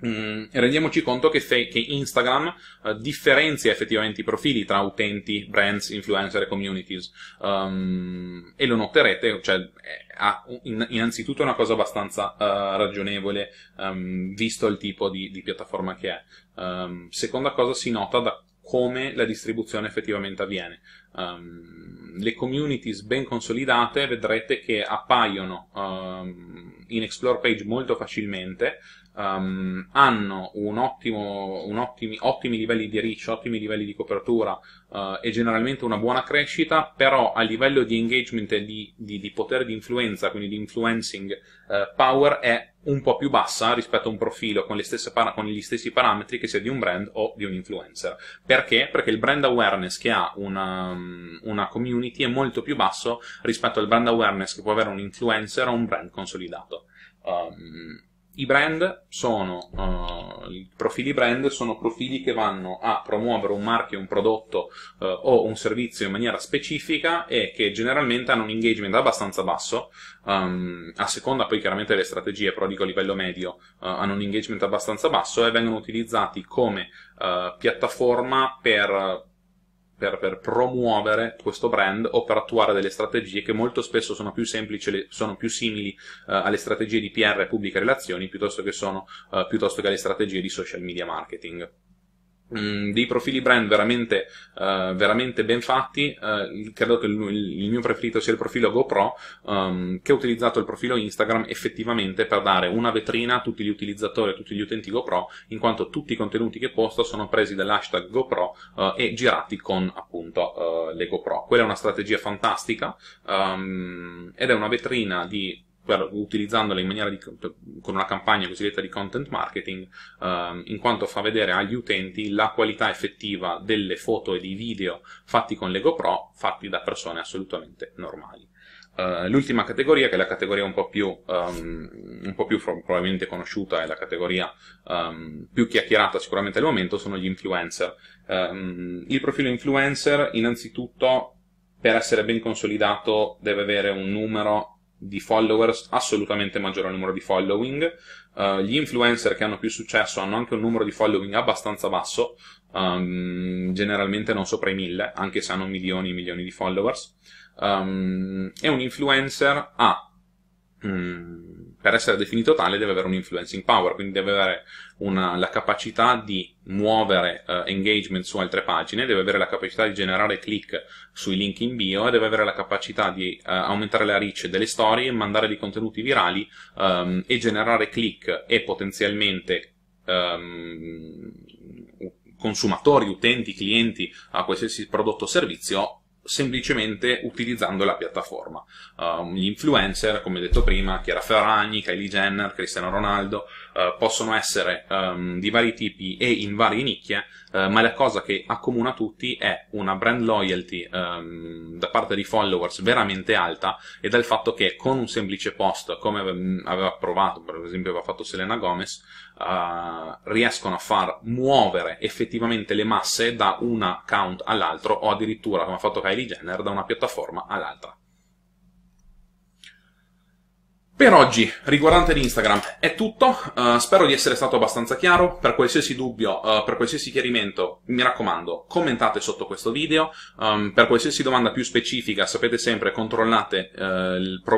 Mm, rendiamoci conto che, fe- che Instagram uh, differenzia effettivamente i profili tra utenti, brands, influencer e communities um, e lo noterete, cioè eh, ha in- innanzitutto una cosa abbastanza uh, ragionevole um, visto il tipo di-, di piattaforma che è. Um, seconda cosa si nota da come la distribuzione effettivamente avviene. Um, le communities ben consolidate vedrete che appaiono um, in Explore Page molto facilmente um, hanno un ottimo, un ottimi, ottimi, livelli di reach, ottimi livelli di copertura uh, e generalmente una buona crescita, però a livello di engagement e di, di, di potere di influenza, quindi di influencing uh, power, è un po' più bassa rispetto a un profilo con, le stesse para- con, gli stessi parametri che sia di un brand o di un influencer. Perché? Perché il brand awareness che ha una, una, community è molto più basso rispetto al brand awareness che può avere un influencer o un brand consolidato. Um, i brand sono, uh, i profili brand sono profili che vanno a promuovere un marchio, un prodotto uh, o un servizio in maniera specifica e che generalmente hanno un engagement abbastanza basso, um, a seconda poi chiaramente delle strategie, però dico a livello medio, uh, hanno un engagement abbastanza basso e vengono utilizzati come piattaforma per per, per, promuovere questo brand o per attuare delle strategie che molto spesso sono più semplici, sono più simili uh, alle strategie di PR e pubbliche relazioni piuttosto che, sono, uh, piuttosto che alle strategie di social media marketing. Mm, dei profili brand veramente, uh, veramente ben fatti, uh, credo che il, il, mio preferito sia il profilo GoPro, um, che ho utilizzato il profilo Instagram effettivamente per dare una vetrina a tutti gli utilizzatori, a tutti gli utenti GoPro, in quanto tutti i contenuti che posto sono presi dall'hashtag GoPro uh, e girati con appunto le GoPro. Quella è una strategia fantastica um, ed è una vetrina di per, utilizzandola in maniera di, per, con una campagna cosiddetta di content marketing, ehm, in quanto fa vedere agli utenti la qualità effettiva delle foto e dei video fatti con Lego Pro, fatti da persone assolutamente normali. Uh, l'ultima categoria, che è la categoria un po' più, um, un po più probabilmente conosciuta, e la categoria um, più chiacchierata sicuramente al momento, sono gli influencer. Um, il profilo influencer, innanzitutto, per essere ben consolidato, deve avere un numero di followers assolutamente maggiore al numero di following. Uh, gli influencer che hanno più successo hanno anche un numero di following abbastanza basso, um, generalmente non sopra i mille, anche se hanno milioni e milioni di followers. Um, e un influencer ha. Mm, per essere definito tale deve avere un influencing power, quindi deve avere una, la capacità di muovere uh, engagement su altre pagine, deve avere la capacità di generare click sui link in bio e deve avere la capacità di uh, aumentare la reach delle storie, mandare dei contenuti virali um, e generare click e potenzialmente um, consumatori, utenti, clienti a qualsiasi prodotto o servizio semplicemente utilizzando la piattaforma. Um, gli influencer, come detto prima, Chiara Ferragni, Kylie Jenner, Cristiano Ronaldo, eh, possono essere um, di vari tipi e in varie nicchie, uh, ma la cosa che accomuna tutti è una brand loyalty um, da parte di followers veramente alta e dal fatto che con un semplice post, come aveva provato, per esempio aveva fatto Selena Gomez, uh, riescono a far muovere effettivamente le masse da un account all'altro o addirittura, come ha fatto Kylie Jenner, da una piattaforma all'altra. Per oggi, riguardante l'Instagram, è tutto. Uh, spero di essere stato abbastanza chiaro. Per qualsiasi dubbio, uh, per qualsiasi chiarimento, mi raccomando, commentate sotto questo video. Um, per qualsiasi domanda più specifica, sapete sempre, controllate uh,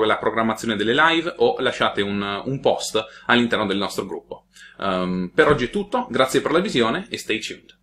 la programmazione delle live o lasciate un, un post all'interno del nostro gruppo. Um, per oggi è tutto, grazie per la visione e stay tuned.